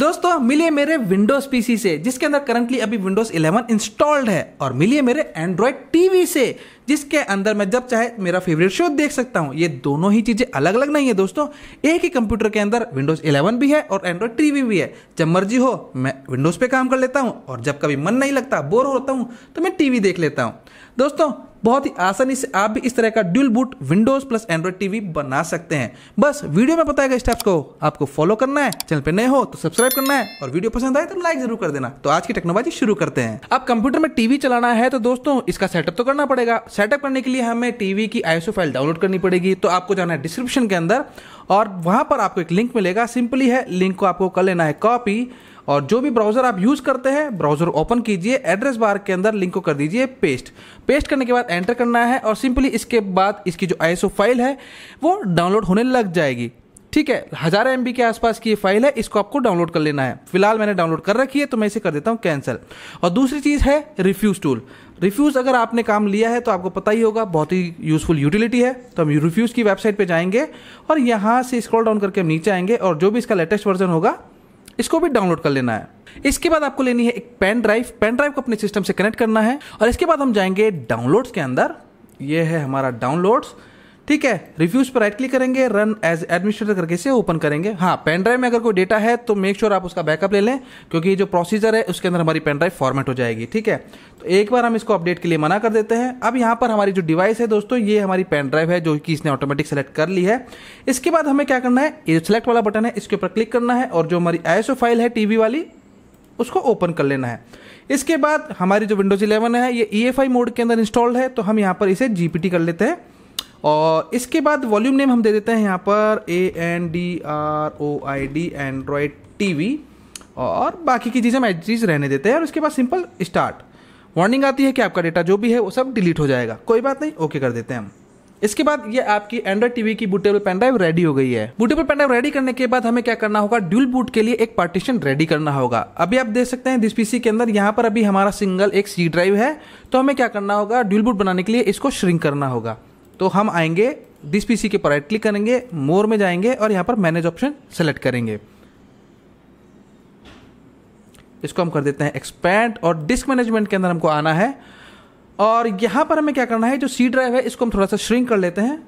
दोस्तों मिलिए मेरे विंडोज पीसी से जिसके अंदर करंटली अभी विंडोज 11 इंस्टॉल्ड है और मिलिए मेरे एंड्रॉयड टीवी से जिसके अंदर मैं जब चाहे मेरा फेवरेट शो देख सकता हूँ ये दोनों ही चीज़ें अलग अलग नहीं है दोस्तों एक ही कंप्यूटर के अंदर विंडोज 11 भी है और एंड्रॉयड टीवी भी है जब मर्जी हो मैं विंडोज पे काम कर लेता हूँ और जब कभी मन नहीं लगता बोर होता हूँ तो मैं टीवी देख लेता हूँ दोस्तों बहुत ही आसानी से आप भी इस तरह का dual boot Windows plus Android TV बना सकते हैं बस वीडियो में बताया गया स्टेप्स को आपको फॉलो करना है चैनल पे नए हो तो सब्सक्राइब करना है और वीडियो पसंद आए तो लाइक जरूर कर देना तो आज की टेक्नोलॉजी शुरू करते हैं अब कंप्यूटर में टीवी चलाना है तो दोस्तों इसका सेटअप तो करना पड़ेगा सेटअप करने के लिए हमें टीवी की आईएसओ फाइल डाउनलोड करनी पड़ेगी तो आपको जाना है डिस्क्रिप्शन के अंदर और वहां पर आपको एक लिंक मिलेगा सिंपली है लिंक को आपको कर लेना है कॉपी और जो भी ब्राउजर आप यूज करते हैं ब्राउजर ओपन कीजिए एड्रेस बार के अंदर लिंक को कर दीजिए पेस्ट पेस्ट करने के बाद एंटर करना है और सिंपली इसके बाद इसकी जो आई फाइल है वो डाउनलोड होने लग जाएगी ठीक है हज़ार एम के आसपास की ये फाइल है इसको आपको डाउनलोड कर लेना है फिलहाल मैंने डाउनलोड कर रखी है तो मैं इसे कर देता हूँ कैंसिल और दूसरी चीज़ है रिफ्यूज़ टूल रिफ्यूज़ अगर आपने काम लिया है तो आपको पता ही होगा बहुत ही यूज़फुल यूटिलिटी है तो हम रिफ्यूज़ की वेबसाइट पर जाएंगे और यहाँ से स्क्रॉल डाउन करके हम नीचे आएंगे और जो भी इसका लेटेस्ट वर्जन होगा इसको भी डाउनलोड कर लेना है इसके बाद आपको लेनी है एक पेन ड्राइव पेन ड्राइव को अपने सिस्टम से कनेक्ट करना है और इसके बाद हम जाएंगे डाउनलोड्स के अंदर ये है हमारा डाउनलोड्स ठीक है रिव्यूज़ पर राइट क्लिक करेंगे रन एज एडमिनिस्ट्रेटर करके से ओपन करेंगे हाँ पेन ड्राइव में अगर कोई डेटा है तो मेक श्योर sure आप उसका बैकअप ले लें क्योंकि जो प्रोसीजर है उसके अंदर हमारी पेन ड्राइव फॉर्मेट हो जाएगी ठीक है तो एक बार हम इसको अपडेट के लिए मना कर देते हैं अब यहाँ पर हमारी जो डिवाइस है दोस्तों ये हमारी पेन ड्राइव है जो कि इसने ऑटोमेटिक सेलेक्ट कर ली है इसके बाद हमें क्या करना है ये सेलेक्ट वाला बटन है इसके ऊपर क्लिक करना है और जो हमारी आई फाइल है टीवी वाली उसको ओपन कर लेना है इसके बाद हमारी जो विंडोज 11 है ये ई e मोड के अंदर इंस्टॉल्ड है तो हम यहाँ पर इसे जीपीटी कर लेते हैं और इसके बाद वॉल्यूम नेम हम दे देते हैं यहाँ पर A N D R O I D Android T V और बाकी की चीज़ें हम एडजीज रहने देते हैं और उसके बाद सिंपल स्टार्ट वार्निंग आती है कि आपका डेटा जो भी है वो सब डिलीट हो जाएगा कोई बात नहीं ओके कर देते हैं हम इसके बाद ये आपकी एंड्रॉइड टीवी की बूटेबल पेन ड्राइव रेडी हो गई है बुटेबल पेन ड्राइव रेडी करने के बाद हमें क्या करना होगा ड्यूल बूट के लिए एक पार्टीशन रेडी करना होगा अभी आप देख सकते हैं दिस पीसी के अंदर यहाँ पर अभी हमारा सिंगल एक सी ड्राइव है तो हमें क्या करना होगा ड्यूल बूट बनाने के लिए इसको श्रिंक करना होगा तो हम आएंगे दिस पीसी के ऊपर राइट क्लिक करेंगे मोर में जाएंगे और यहां पर मैनेज ऑप्शन सेलेक्ट करेंगे इसको हम कर देते हैं एक्सपैंड और डिस्क मैनेजमेंट के अंदर हमको आना है और यहां पर हमें क्या करना है जो सी ड्राइव है इसको हम थोड़ा सा श्रिंक कर लेते हैं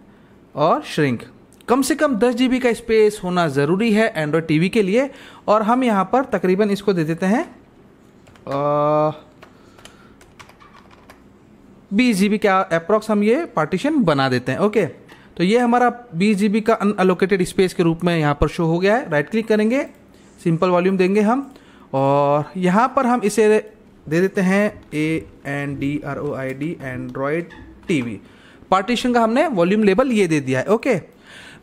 और श्रिंक कम से कम दस जी का स्पेस होना ज़रूरी है एंड्रॉयड टीवी के लिए और हम यहाँ पर तकरीबन इसको दे देते हैं आ, बीस जी का अप्रॉक्स हम ये पार्टीशन बना देते हैं ओके तो ये हमारा बीस जी का अनअलोकेटेड स्पेस के रूप में यहाँ पर शो हो गया है राइट क्लिक करेंगे सिंपल वॉल्यूम देंगे हम और यहाँ पर हम इसे दे देते हैं A N D R O I D Android T V partition का हमने वॉल्यूम लेबल ये दे दिया है ओके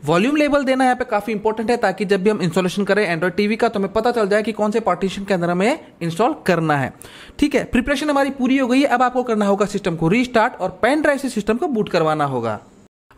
वॉल्यूम लेवल देना यहाँ पे काफी इंपॉर्टेंट है ताकि जब भी हम इंस्टॉलेशन करें एंड्रॉइड टीवी का तो हमें पता चल जाए कि कौन से पार्टीशन के अंदर हमें इंस्टॉल करना है ठीक है प्रिपरेशन हमारी पूरी हो गई है अब आपको करना होगा सिस्टम को रीस्टार्ट और पेन ड्राइव से सिस्टम को बूट करवाना होगा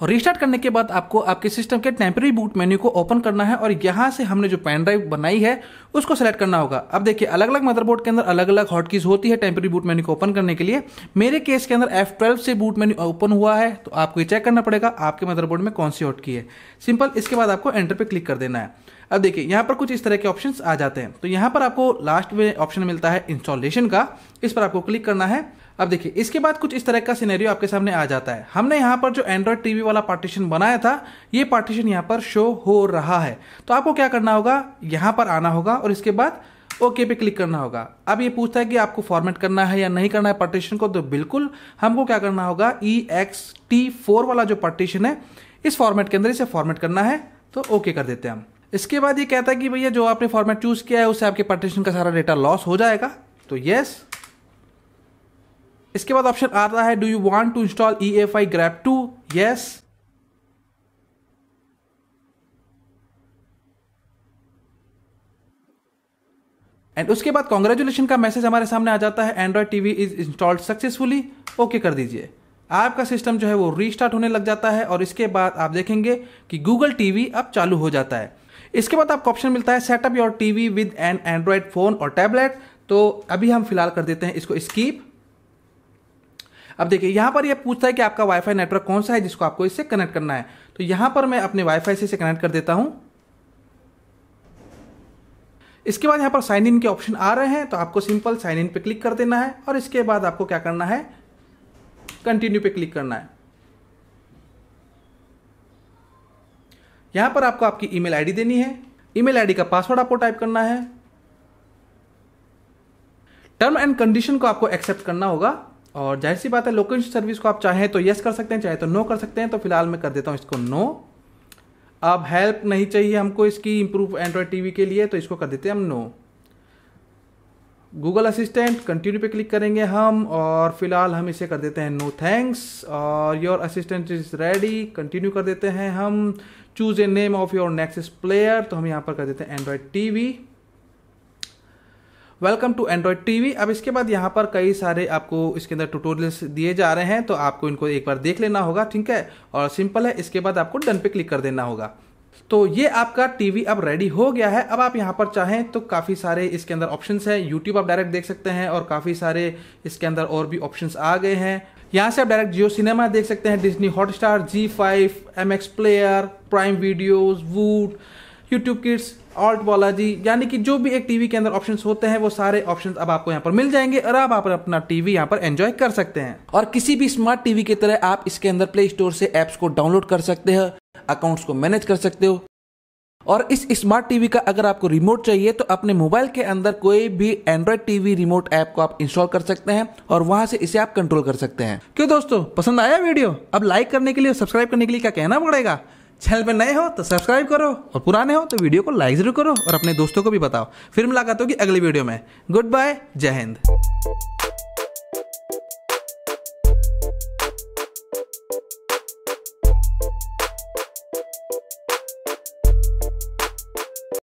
और रिस्टार्ट करने के बाद आपको आपके सिस्टम के टेम्परेरी बूट मेन्यू को ओपन करना है और यहाँ से हमने जो पेन ड्राइव बनाई है उसको सेलेक्ट करना होगा अब देखिए अलग अलग मदरबोर्ड के अंदर अलग अलग हॉटकीज होती है टेम्परेरी बूट मेन्यू को ओपन करने के लिए मेरे केस के अंदर F12 से बूट मेन्यू ओपन हुआ है तो आपको ये चेक करना पड़ेगा आपके मदरबोर्ड में कौन सी हॉटकी है सिंपल इसके बाद आपको एंटर पे क्लिक कर देना है अब देखिए यहाँ पर कुछ इस तरह के ऑप्शन आ जाते हैं तो यहाँ पर आपको लास्ट में ऑप्शन मिलता है इंस्टॉलेशन का इस पर आपको क्लिक करना है अब देखिए इसके बाद कुछ इस तरह का सिनेरियो आपके सामने आ जाता है हमने यहाँ पर जो एंड्रॉयड टीवी वाला पार्टीशन बनाया था ये पार्टीशन यहाँ पर शो हो रहा है तो आपको क्या करना होगा यहाँ पर आना होगा और इसके बाद ओके पे क्लिक करना होगा अब ये पूछता है कि आपको फॉर्मेट करना है या नहीं करना है पार्टीशन को तो बिल्कुल हमको क्या करना होगा ई एक्स टी फोर वाला जो पार्टीशन है इस फॉर्मेट के अंदर इसे फॉर्मेट करना है तो ओके कर देते हैं हम इसके बाद ये कहता है कि भैया जो आपने फॉर्मेट चूज किया है उससे आपके पार्टीशन का सारा डेटा लॉस हो जाएगा तो यस इसके बाद ऑप्शन आता है do you want to install E F I GRUB to yes and उसके बाद कॉन्ग्रेचुलेशन का मैसेज हमारे सामने आ जाता है Android TV is installed successfully okay कर दीजिए आपका सिस्टम जो है वो रीस्टार्ट होने लग जाता है और इसके बाद आप देखेंगे कि गूगल टीवी अब चालू हो जाता है इसके बाद आपको ऑप्शन मिलता है setup your TV with an Android phone और टैबलेट तो अभी हम फिलहाल कर देते हैं इसको स्कीप अब देखिए यहां पर यह पूछता है कि आपका वाईफाई नेटवर्क कौन सा है जिसको आपको इससे कनेक्ट करना है तो यहां पर मैं अपने वाईफाई से इसे कनेक्ट कर देता हूं इसके बाद यहां पर साइन इन के ऑप्शन आ रहे हैं तो आपको सिंपल साइन इन पे क्लिक कर देना है और इसके बाद आपको क्या करना है कंटिन्यू पे क्लिक करना है यहां पर आपको आपकी ईमेल आईडी देनी है ईमेल आईडी का पासवर्ड आपको टाइप करना है टर्म एंड कंडीशन को आपको एक्सेप्ट करना होगा और जाहिर सी बात है लोकेशन सर्विस को आप चाहें तो यस कर सकते हैं चाहे तो नो कर सकते हैं तो फिलहाल मैं कर देता हूँ इसको नो अब हेल्प नहीं चाहिए हमको इसकी इम्प्रूव एंड्रॉयड टीवी के लिए तो इसको कर देते हैं हम नो गूगल असिस्टेंट कंटिन्यू पे क्लिक करेंगे हम और फिलहाल हम इसे कर देते हैं नो थैंक्स और your assistant is ready continue कर देते हैं हम choose a name of your next player तो हम यहाँ पर कर देते हैं Android V welcome to Android TV अब इसके बाद यहाँ पर कई सारे आपको इसके अंदर ट्यूटोरियल्स दिए जा रहे हैं तो आपको इनको एक बार देख लेना होगा ठीक है और सिंपल है इसके बाद आपको डन पे क्लिक कर देना होगा तो ये आपका टीवी अब रेडी हो गया है अब आप यहाँ पर चाहें तो काफ़ी सारे इसके अंदर ऑप्शंस हैं यूट्यूब आप डायरेक्ट देख सकते हैं और काफ़ी सारे इसके अंदर और भी ऑप्शंस आ गए हैं यहाँ से आप डायरेक्ट जियो सिनेमा देख सकते हैं hot Hotstar Zee five M X player Prime videos Voot YouTube kids Alt Balaji यानी कि जो भी एक टीवी के अंदर ऑप्शंस होते हैं वो सारे ऑप्शंस अब आपको यहाँ पर मिल जाएंगे और आप आप अपना टीवी यहाँ पर एंजॉय कर सकते हैं और किसी भी स्मार्ट टीवी की तरह आप इसके अंदर प्ले स्टोर से एप्स को डाउनलोड कर सकते हो अकाउंट्स को मैनेज कर सकते हो और इस स्मार्ट टीवी का अगर आपको रिमोट चाहिए तो अपने मोबाइल के अंदर कोई भी एंड्रॉयड टीवी रिमोट ऐप को आप इंस्टॉल कर सकते हैं और वहां से इसे आप कंट्रोल कर सकते हैं क्यों दोस्तों पसंद आया वीडियो अब लाइक करने के लिए सब्सक्राइब करने के लिए क्या कहना पड़ेगा चैनल पर नए हो तो सब्सक्राइब करो और पुराने हो तो वीडियो को लाइक जरूर करो और अपने दोस्तों को भी बताओ फिर मुलाकात होगी अगली वीडियो में गुड बाय जय हिंद